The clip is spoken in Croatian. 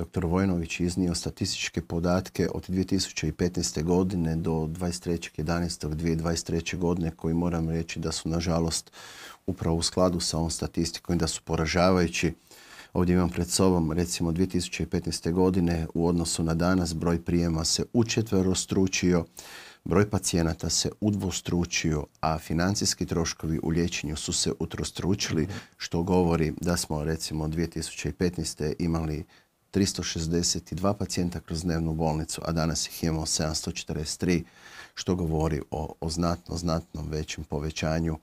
dr. Vojnović iznio statističke podatke od 2015. godine do 23.11.2023. godine koji moram reći da su nažalost upravo u skladu sa ovom statistikom i da su poražavajući. Ovdje imam pred sobom recimo 2015. godine u odnosu na danas broj prijema se učetverostručio, broj pacijenata se udvostručio, a financijski troškovi u liječenju su se utrostručili, što govori da smo recimo 2015. imali 362 pacijenta kroz dnevnu bolnicu, a danas ih imamo 743, što govori o, o znatno, većem povećanju